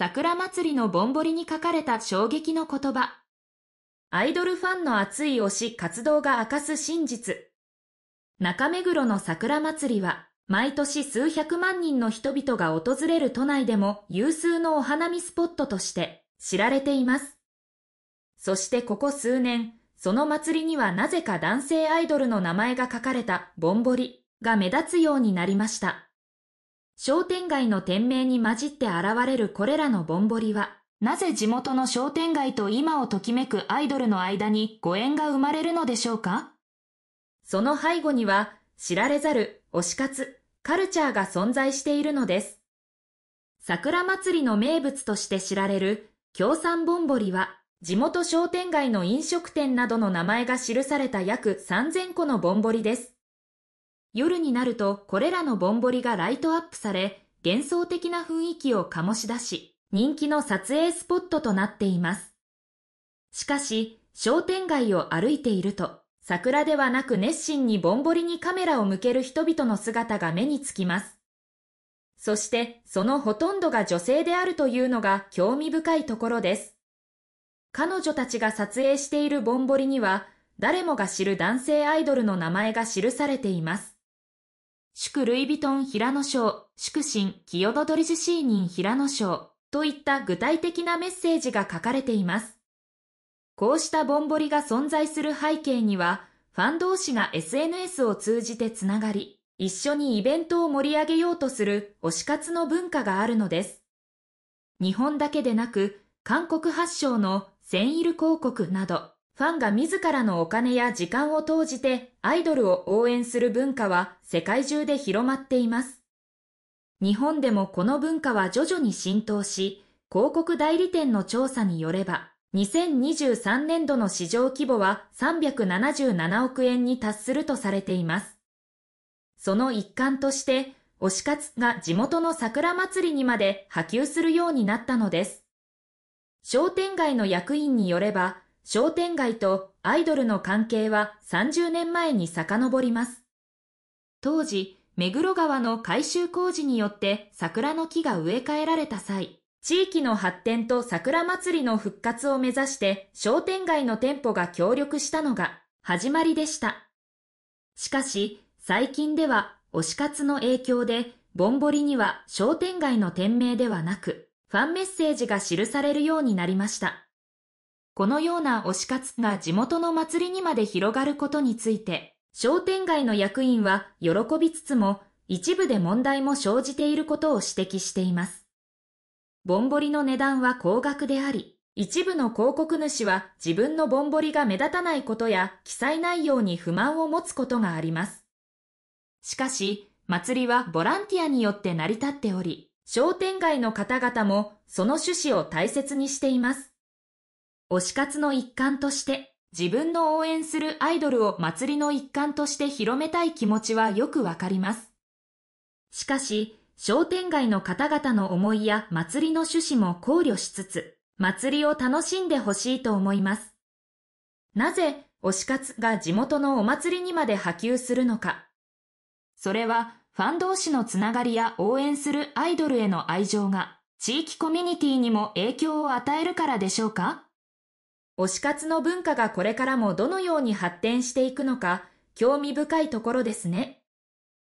桜祭りのぼんぼりに書かれた衝撃の言葉。アイドルファンの熱い推し活動が明かす真実。中目黒の桜祭りは、毎年数百万人の人々が訪れる都内でも有数のお花見スポットとして知られています。そしてここ数年、その祭りにはなぜか男性アイドルの名前が書かれたぼんぼりが目立つようになりました。商店街の店名に混じって現れるこれらのぼんぼりは、なぜ地元の商店街と今をときめくアイドルの間にご縁が生まれるのでしょうかその背後には、知られざる推し活、カルチャーが存在しているのです。桜祭りの名物として知られる共産ぼんぼりは、地元商店街の飲食店などの名前が記された約3000個のぼんぼりです。夜になるとこれらのぼんぼりがライトアップされ、幻想的な雰囲気を醸し出し、人気の撮影スポットとなっています。しかし、商店街を歩いていると、桜ではなく熱心にぼんぼりにカメラを向ける人々の姿が目につきます。そして、そのほとんどが女性であるというのが興味深いところです。彼女たちが撮影しているぼんぼりには、誰もが知る男性アイドルの名前が記されています。祝ルイ・ヴィトン平野賞、祝神キヨドドリジシーニン平野賞といった具体的なメッセージが書かれています。こうしたぼんぼりが存在する背景には、ファン同士が SNS を通じてつながり、一緒にイベントを盛り上げようとする推し活の文化があるのです。日本だけでなく、韓国発祥のセンイル広告など、ファンが自らのお金や時間を投じてアイドルを応援する文化は世界中で広まっています。日本でもこの文化は徐々に浸透し、広告代理店の調査によれば、2023年度の市場規模は377億円に達するとされています。その一環として、推し活が地元の桜祭りにまで波及するようになったのです。商店街の役員によれば、商店街とアイドルの関係は30年前に遡ります。当時、目黒川の改修工事によって桜の木が植え替えられた際、地域の発展と桜祭りの復活を目指して商店街の店舗が協力したのが始まりでした。しかし、最近では推し活の影響で、ぼんぼりには商店街の店名ではなく、ファンメッセージが記されるようになりました。このような推し活が地元の祭りにまで広がることについて、商店街の役員は喜びつつも、一部で問題も生じていることを指摘しています。ぼんぼりの値段は高額であり、一部の広告主は自分のぼんぼりが目立たないことや記載内容に不満を持つことがあります。しかし、祭りはボランティアによって成り立っており、商店街の方々もその趣旨を大切にしています。推し活の一環として、自分の応援するアイドルを祭りの一環として広めたい気持ちはよくわかります。しかし、商店街の方々の思いや祭りの趣旨も考慮しつつ、祭りを楽しんでほしいと思います。なぜ、推し活が地元のお祭りにまで波及するのか。それは、ファン同士のつながりや応援するアイドルへの愛情が、地域コミュニティにも影響を与えるからでしょうか推し活の文化がこれからもどのように発展していくのか興味深いところですね。